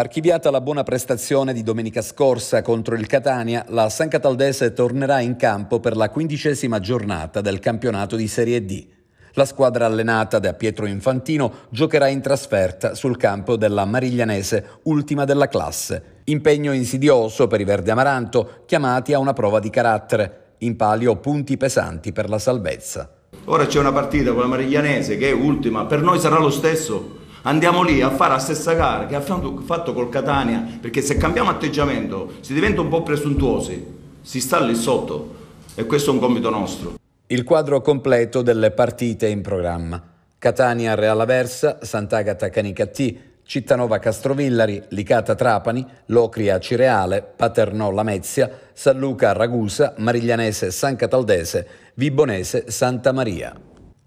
Archiviata la buona prestazione di domenica scorsa contro il Catania, la San Cataldese tornerà in campo per la quindicesima giornata del campionato di Serie D. La squadra allenata da Pietro Infantino giocherà in trasferta sul campo della Mariglianese, ultima della classe. Impegno insidioso per i Verdi Amaranto, chiamati a una prova di carattere. In palio punti pesanti per la salvezza. Ora c'è una partita con la Mariglianese che è ultima, per noi sarà lo stesso andiamo lì a fare la stessa gara che ha fatto col Catania, perché se cambiamo atteggiamento si diventa un po' presuntuosi, si sta lì sotto e questo è un compito nostro. Il quadro completo delle partite in programma. Catania Real Aversa, Sant'Agata Canicattì, Cittanova Castrovillari, Licata Trapani, Locria Cireale, Paternò Lamezia, San Luca Ragusa, Mariglianese San Cataldese, Vibonese Santa Maria.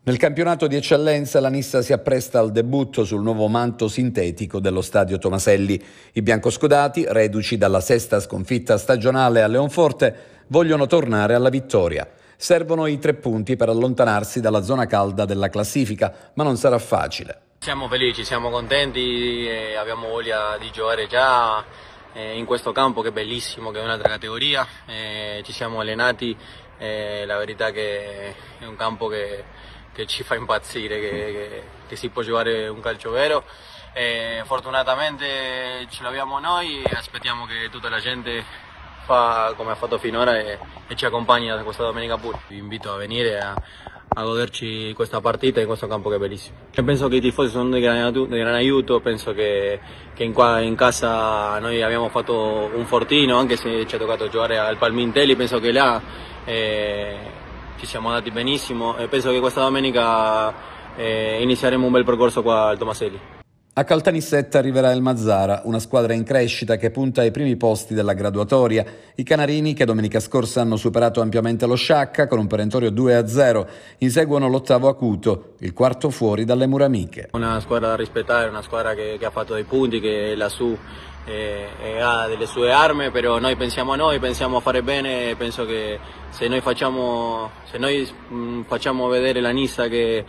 Nel campionato di eccellenza la Nissa si appresta al debutto sul nuovo manto sintetico dello stadio Tomaselli. I biancoscodati, reduci dalla sesta sconfitta stagionale a Leonforte, vogliono tornare alla vittoria. Servono i tre punti per allontanarsi dalla zona calda della classifica, ma non sarà facile. Siamo felici, siamo contenti, abbiamo voglia di giocare già eh, in questo campo che è bellissimo, che è un'altra categoria. Eh, ci siamo allenati, eh, la verità che è un campo che che ci fa impazzire, che, che, che, si può giocare un calcio vero. E fortunatamente ce l'abbiamo noi e aspettiamo che tutta la gente fa come ha fatto finora e, e ci accompagni questa domenica pure. Vi invito a venire a, a goderci questa partita in questo campo che è bellissimo. Io penso che i tifosi sono di gran, di gran aiuto, penso che, che in, qua, in, casa noi abbiamo fatto un fortino, anche se ci ha toccato giocare al Palmintelli, penso che là eh, ci siamo andati benissimo e penso che questa domenica eh, inizieremo un bel percorso qua al Tomaselli. A Caltanissetta arriverà il Mazzara, una squadra in crescita che punta ai primi posti della graduatoria. I canarini, che domenica scorsa hanno superato ampiamente lo Sciacca con un perentorio 2-0, inseguono l'ottavo acuto, il quarto fuori dalle mura amiche. Una squadra da rispettare, una squadra che, che ha fatto dei punti, che è lassù eh, eh, ha delle sue armi, però noi pensiamo a noi, pensiamo a fare bene e penso che se noi facciamo, se noi, mm, facciamo vedere la Nissa che,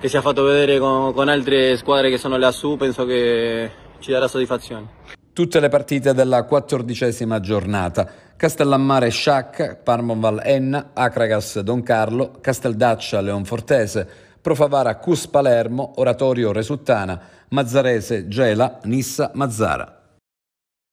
che, si è fatto vedere con, con altre squadre che sono lassù, penso che ci darà soddisfazione tutte le partite della quattordicesima giornata. Castellammare Sciac, Parmonval Enna, Acragas Don Carlo, Casteldaccia Leonfortese, Profavara Cus Palermo, Oratorio Resuttana, Mazzarese Gela, Nissa Mazzara.